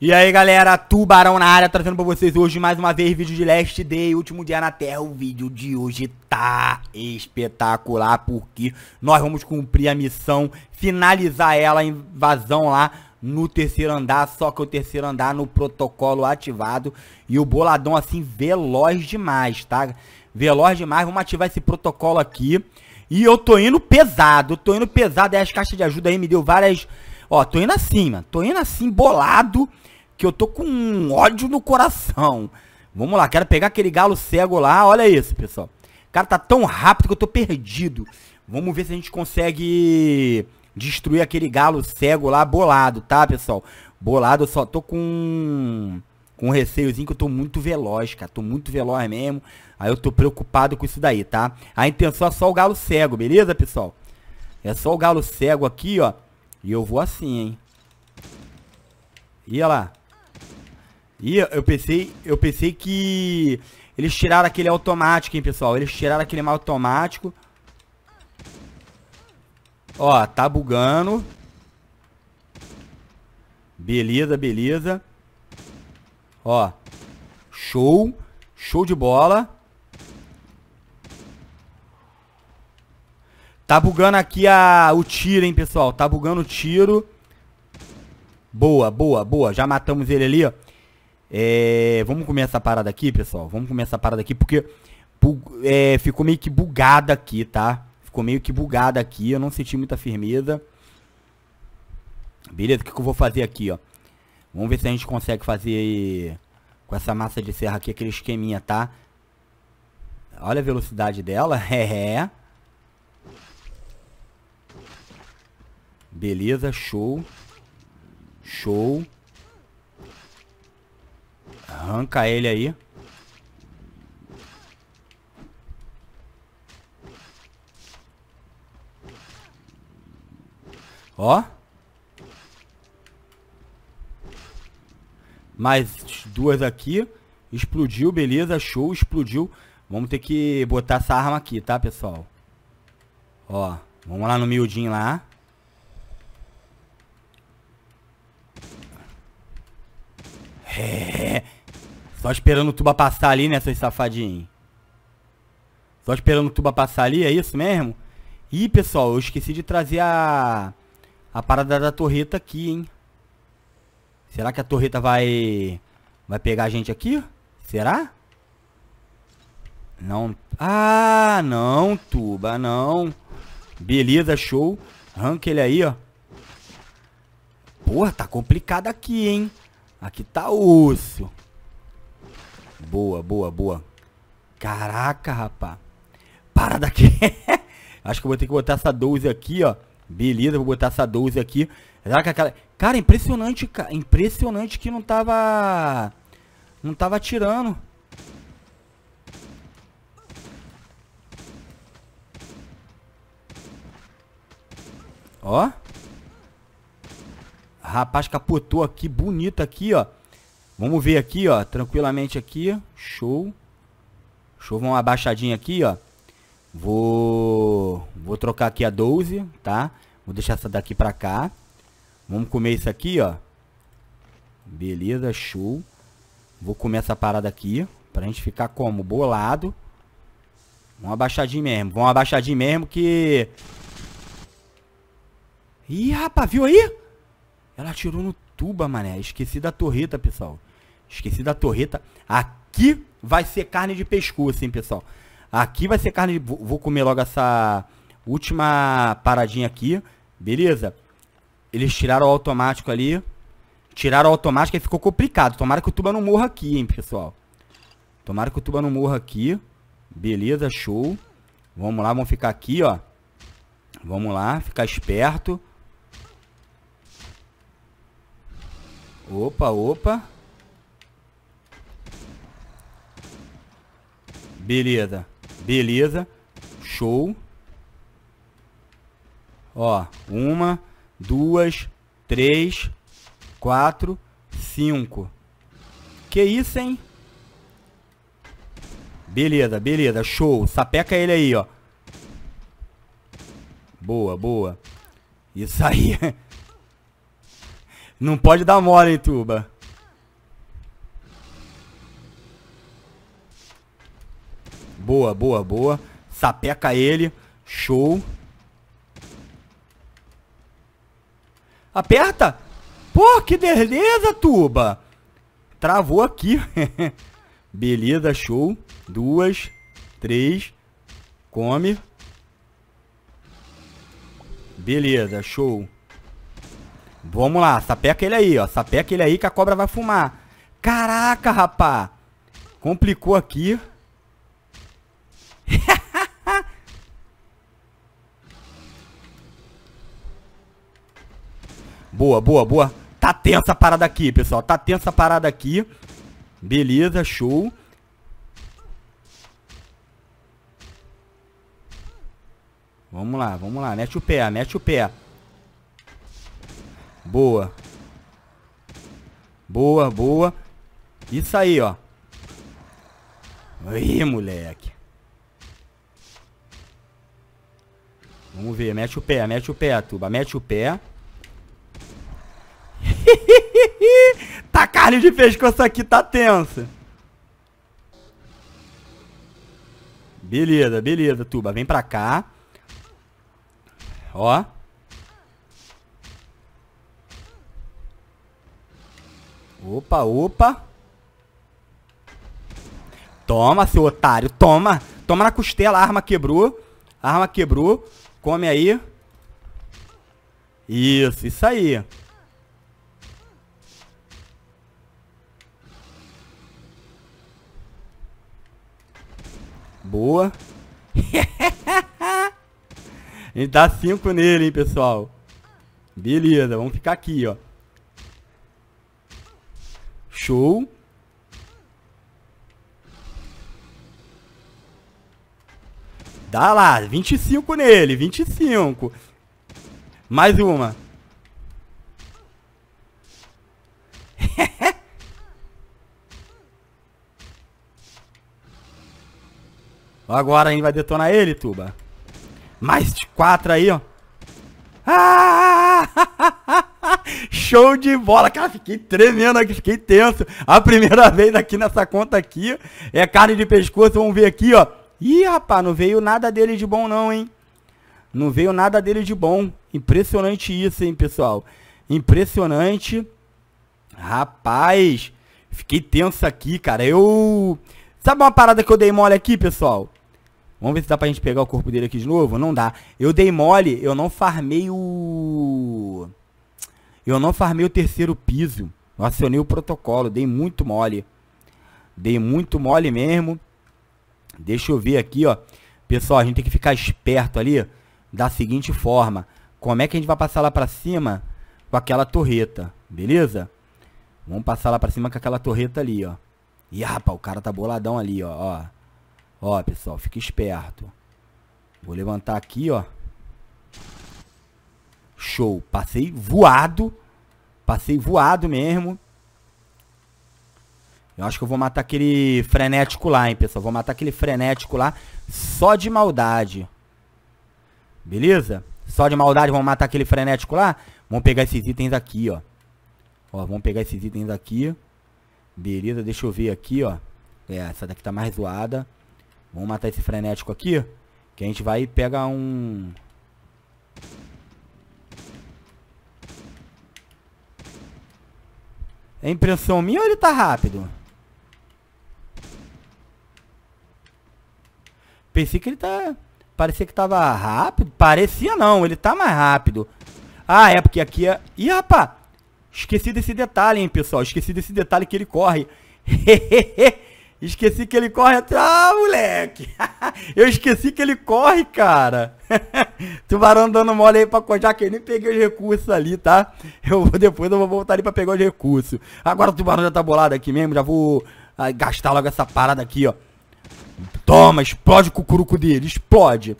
E aí galera, Tubarão na área, trazendo pra vocês hoje mais uma vez vídeo de Last Day, último dia na Terra. O vídeo de hoje tá espetacular, porque nós vamos cumprir a missão, finalizar ela, a invasão lá no terceiro andar, só que o terceiro andar no protocolo ativado. E o boladão assim, veloz demais, tá? Veloz demais, vamos ativar esse protocolo aqui. E eu tô indo pesado, tô indo pesado, aí as caixas de ajuda aí me deu várias Ó, tô indo assim, mano. Tô indo assim, bolado, que eu tô com um ódio no coração. Vamos lá, quero pegar aquele galo cego lá. Olha isso, pessoal. Cara, tá tão rápido que eu tô perdido. Vamos ver se a gente consegue destruir aquele galo cego lá, bolado, tá, pessoal? Bolado, eu só tô com com receiozinho que eu tô muito veloz, cara. Tô muito veloz mesmo. Aí eu tô preocupado com isso daí, tá? A intenção é só o galo cego, beleza, pessoal? É só o galo cego aqui, ó. E eu vou assim, hein. Ia lá. Ia, eu pensei, eu pensei que eles tiraram aquele automático, hein, pessoal. Eles tiraram aquele mal automático. Ó, tá bugando. Beleza, beleza. Ó. Show. Show de bola. Tá bugando aqui a, o tiro, hein, pessoal. Tá bugando o tiro. Boa, boa, boa. Já matamos ele ali, ó. É, vamos comer essa parada aqui, pessoal. Vamos comer essa parada aqui, porque bug, é, ficou meio que bugada aqui, tá? Ficou meio que bugada aqui. Eu não senti muita firmeza. Beleza, o que, que eu vou fazer aqui, ó? Vamos ver se a gente consegue fazer com essa massa de serra aqui, aquele esqueminha, tá? Olha a velocidade dela. É. Beleza, show. Show. Arranca ele aí. Ó. Mais duas aqui. Explodiu, beleza, show, explodiu. Vamos ter que botar essa arma aqui, tá, pessoal? Ó, vamos lá no miudinho lá. É. Só esperando o tuba passar ali, né, seus safadinhos? Só esperando o tuba passar ali, é isso mesmo? Ih, pessoal, eu esqueci de trazer a... A parada da torreta aqui, hein? Será que a torreta vai... Vai pegar a gente aqui? Será? Não. Ah, não, tuba, não. Beleza, show. Arranca ele aí, ó. Porra, tá complicado aqui, hein? Aqui tá osso. Boa, boa, boa. Caraca, rapá. Para daqui. Acho que eu vou ter que botar essa 12 aqui, ó. Beleza, vou botar essa 12 aqui. Aquela... Cara, impressionante, cara. Impressionante que não tava... Não tava atirando. Ó. Rapaz, capotou aqui, bonito aqui, ó. Vamos ver aqui, ó, tranquilamente aqui. Show. Show, vamos uma baixadinha aqui, ó. Vou vou trocar aqui a 12, tá? Vou deixar essa daqui pra cá. Vamos comer isso aqui, ó. Beleza, show. Vou comer essa parada aqui. Pra gente ficar como? Bolado. Vamos abaixadinho mesmo. Vamos abaixadinho mesmo que... Ih, rapaz, viu aí? Ela atirou no tuba, mané. Esqueci da torreta, pessoal. Esqueci da torreta. Aqui vai ser carne de pescoço, hein, pessoal. Aqui vai ser carne de... Vou comer logo essa última paradinha aqui. Beleza? Eles tiraram o automático ali. Tiraram o automático e ficou complicado. Tomara que o tuba não morra aqui, hein, pessoal. Tomara que o tuba não morra aqui. Beleza, show. Vamos lá, vamos ficar aqui, ó. Vamos lá, ficar esperto. Opa, opa. Beleza. Beleza. Show. Ó, uma, duas, três, quatro, cinco. Que isso, hein? Beleza, beleza, show. Sapeca ele aí, ó. Boa, boa. Isso aí. Não pode dar mole, hein, Tuba. Boa, boa, boa. Sapeca ele. Show. Aperta. Pô, que beleza, Tuba. Travou aqui. beleza, show. Duas, três. Come. Beleza, show. Vamos lá, sapeca ele aí, ó. Sapeca ele aí que a cobra vai fumar. Caraca, rapá. Complicou aqui. boa, boa, boa. Tá tensa a parada aqui, pessoal. Tá tensa a parada aqui. Beleza, show. Vamos lá, vamos lá. Mete o pé, mete o pé. Boa. Boa, boa. Isso aí, ó. Aí, moleque. Vamos ver. Mete o pé, mete o pé, tuba. Mete o pé. tá carne de pescoço aqui, tá tensa. Beleza, beleza, tuba. Vem pra cá. Ó. Opa, opa. Toma, seu otário, toma. Toma na costela, a arma quebrou. A arma quebrou. Come aí. Isso, isso aí. Boa. A gente dá 5 nele, hein, pessoal. Beleza, vamos ficar aqui, ó. Show. Dá lá, 25 nele, 25. Mais uma. Agora a gente vai detonar ele, Tuba. Mais de quatro aí, ó. Ah! Show de bola, cara, fiquei tremendo aqui, fiquei tenso. A primeira vez aqui nessa conta aqui, é carne de pescoço, vamos ver aqui, ó. Ih, rapaz, não veio nada dele de bom não, hein? Não veio nada dele de bom. Impressionante isso, hein, pessoal? Impressionante. Rapaz, fiquei tenso aqui, cara. Eu... Sabe uma parada que eu dei mole aqui, pessoal? Vamos ver se dá pra gente pegar o corpo dele aqui de novo? Não dá. Eu dei mole, eu não farmei o... Eu não farmei o terceiro piso. Eu acionei o protocolo, dei muito mole. Dei muito mole mesmo. Deixa eu ver aqui, ó. Pessoal, a gente tem que ficar esperto ali da seguinte forma. Como é que a gente vai passar lá para cima com aquela torreta, beleza? Vamos passar lá para cima com aquela torreta ali, ó. E rapaz, o cara tá boladão ali, ó, ó. Ó, pessoal, fica esperto. Vou levantar aqui, ó show. Passei voado. Passei voado mesmo. Eu acho que eu vou matar aquele frenético lá, hein, pessoal. Vou matar aquele frenético lá só de maldade. Beleza? Só de maldade vamos matar aquele frenético lá. Vamos pegar esses itens aqui, ó. Ó, vamos pegar esses itens aqui. Beleza, deixa eu ver aqui, ó. É, essa daqui tá mais zoada. Vamos matar esse frenético aqui. Que a gente vai e pega um... É impressão minha ou ele tá rápido? Pensei que ele tá... Parecia que tava rápido. Parecia não, ele tá mais rápido. Ah, é porque aqui é... Ih, rapá! Esqueci desse detalhe, hein, pessoal. Esqueci desse detalhe que ele corre. esqueci que ele corre Ah, moleque! Eu esqueci que ele corre, cara. Tubarão dando mole aí pra que eu nem peguei os recursos ali, tá? Eu depois eu vou voltar ali pra pegar os recursos. Agora o Tubarão já tá bolado aqui mesmo, já vou ah, gastar logo essa parada aqui, ó. Toma, explode o cucuruco dele, explode.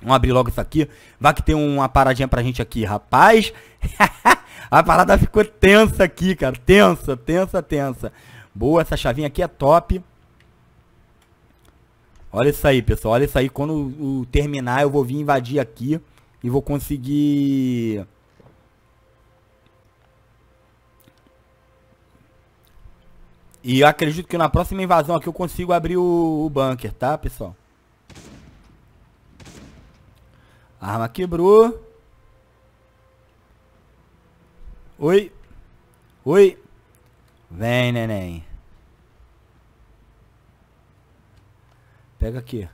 Vamos abrir logo isso aqui. Vai que tem uma paradinha pra gente aqui, rapaz. A parada ficou tensa aqui, cara. Tensa, tensa, tensa. Boa, essa chavinha aqui é top. Olha isso aí, pessoal. Olha isso aí. Quando o, terminar, eu vou vir invadir aqui e vou conseguir... E eu acredito que na próxima invasão aqui eu consigo abrir o, o bunker, tá, pessoal? arma quebrou. Oi. Oi. Vem, neném. Pega aqui.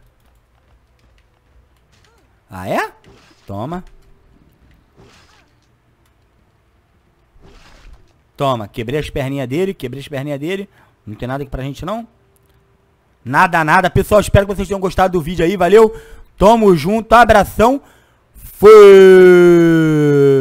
Ah, é? Toma. Toma, quebrei as perninhas dele, quebrei as perninhas dele. Não tem nada aqui pra gente, não? Nada, nada. Pessoal, espero que vocês tenham gostado do vídeo aí, valeu? Tamo junto, abração. Fui!